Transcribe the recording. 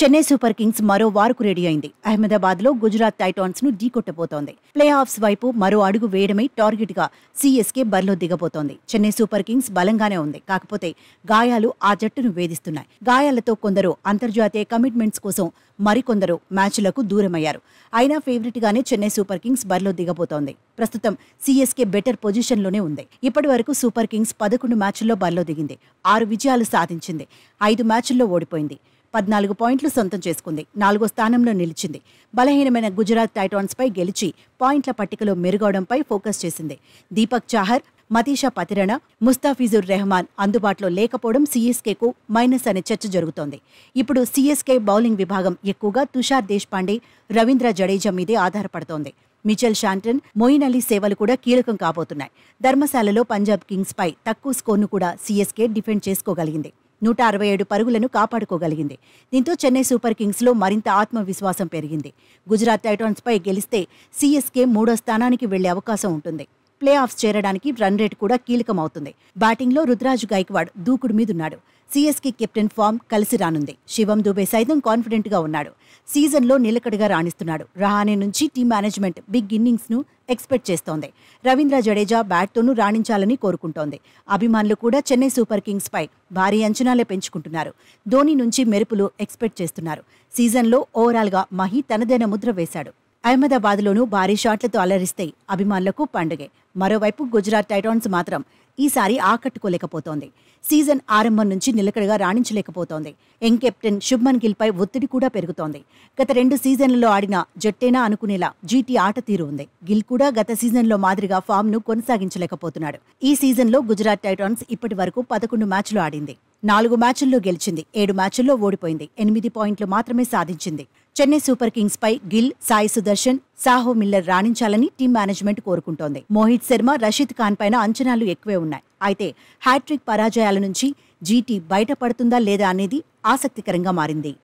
Chennai super Kings మరో వారకు ready అయింది అహ్మదాబాద్లో గుజరాత్ టైటాన్స్ ను ఢీకొట్టబోతోంది ప్లే ఆఫ్స్ వైపు మరో అడుగు వేయడమే టార్గెట్గా సీఎస్కే బరిలో దిగబోతోంది చెన్నై సూపర్ కింగ్స్ బలంగానే ఉంది కాకపోతే గాయాలు ఆ జట్టును వేధిస్తున్నాయి గాయాలతో కొందరు అంతర్జాతీయ కమిట్మెంట్స్ కోసం మరికొందరు మ్యాచ్లకు దూరమయ్యారు అయినా ఫేవరెట్ గానే చెన్నై సూపర్ కింగ్స్ బరిలో దిగబోతోంది ప్రస్తుతం సిఎస్కే బెటర్ పొజిషన్లోనే ఉంది ఇప్పటి వరకు సూపర్ కింగ్స్ పదకొండు మ్యాచ్ల్లో బరిలో దిగింది ఆరు విజయాలు సాధించింది ఐదు మ్యాచ్ల్లో ఓడిపోయింది పద్నాలుగు పాయింట్లు సొంతం చేసుకుంది నాలుగో స్థానంలో నిలిచింది బలహీనమైన గుజరాత్ టైటాన్స్పై గెలిచి పాయింట్ల పట్టికలో మెరుగవడంపై ఫోకస్ చేసింది దీపక్ చాహర్ మతీషా పతిరణ ముస్తాఫిజుర్ రెహమాన్ అందుబాటులో లేకపోవడం సీఎస్కేకు మైనస్ అనే చర్చ జరుగుతోంది ఇప్పుడు సీఎస్కే బౌలింగ్ విభాగం ఎక్కువగా తుషార్ దేశ్పాండే రవీంద్ర జడేజా మీదే ఆధారపడుతోంది మిచెల్ షాంటన్ మొయిన్ అలీ సేవలు కూడా కీలకం కాబోతున్నాయి ధర్మశాలలో పంజాబ్ కింగ్స్పై తక్కువ స్కోర్ను కూడా సీఎస్కే డిఫెండ్ చేసుకోగలిగింది నూట అరవై ఏడు పరుగులను కాపాడుకోగలిగింది దీంతో చెన్నై సూపర్ కింగ్స్లో మరింత ఆత్మవిశ్వాసం పెరిగింది గుజరాత్ టైటాన్స్పై గెలిస్తే సీఎస్కే మూడో స్థానానికి వెళ్లే అవకాశం ఉంటుంది ప్లే ఆఫ్స్ చేరడానికి రన్ రేట్ కూడా కీలకమవుతుంది బ్యాటింగ్లో రుద్రాజ్ గైక్వాడ్ దూకుడు మీదున్నాడు సిఎస్కే కెప్టెన్ ఫామ్ కలిసి రానుంది శివం దుబే సైతం కాన్ఫిడెంట్గా ఉన్నాడు సీజన్లో నిలకడగా రాణిస్తున్నాడు రహానే నుంచి టీం మేనేజ్మెంట్ బిగ్ ఇన్నింగ్స్ను ఎక్స్పెక్ట్ చేస్తోంది రవీంద్ర జడేజా బ్యాట్తోనూ రాణించాలని కోరుకుంటోంది అభిమానులు కూడా చెన్నై సూపర్ కింగ్స్ పై భారీ అంచనాలే పెంచుకుంటున్నారు ధోని నుంచి మెరుపులు ఎక్స్పెక్ట్ చేస్తున్నారు సీజన్లో ఓవరాల్గా మహి తనదైన ముద్ర వేశాడు అహ్మదాబాద్లోనూ భారీ షాట్లతో అలరిస్తాయి అభిమానులకు పండుగే మరోవైపు గుజరాత్ టైటాన్స్ మాత్రం ఈసారి ఆకట్టుకోలేకపోతోంది సీజన్ ఆరంభం నుంచి నిలకడగా రాణించలేకపోతోంది యంగ్ కెప్టెన్ శుభ్మన్ గిల్పై ఒత్తిడి కూడా పెరుగుతోంది గత రెండు సీజన్లలో ఆడిన జట్టేనా అనుకునేలా జీటీ ఆట తీరు ఉంది గిల్ కూడా గత సీజన్లో మాదిరిగా ఫామ్ను కొనసాగించలేకపోతున్నాడు ఈ సీజన్లో గుజరాత్ టైటాన్స్ ఇప్పటి వరకు పదకొండు మ్యాచ్లు ఆడింది నాలుగు మ్యాచుల్లో గెలిచింది ఏడు మ్యాచుల్లో ఓడిపోయింది ఎనిమిది పాయింట్లు మాత్రమే సాధించింది చెన్నై సూపర్ కింగ్స్ పై గిల్ సాయి సుదర్శన్ సాహో మిల్లర్ రాణించాలని టీం మేనేజ్మెంట్ కోరుకుంటోంది మోహిత్ శర్మ రషీద్ ఖాన్ పైన అంచనాలు ఎక్కువే ఉన్నాయి అయితే హ్యాట్రిక్ పరాజయాల నుంచి జీటీ బయటపడుతుందా లేదా అనేది ఆసక్తికరంగా మారింది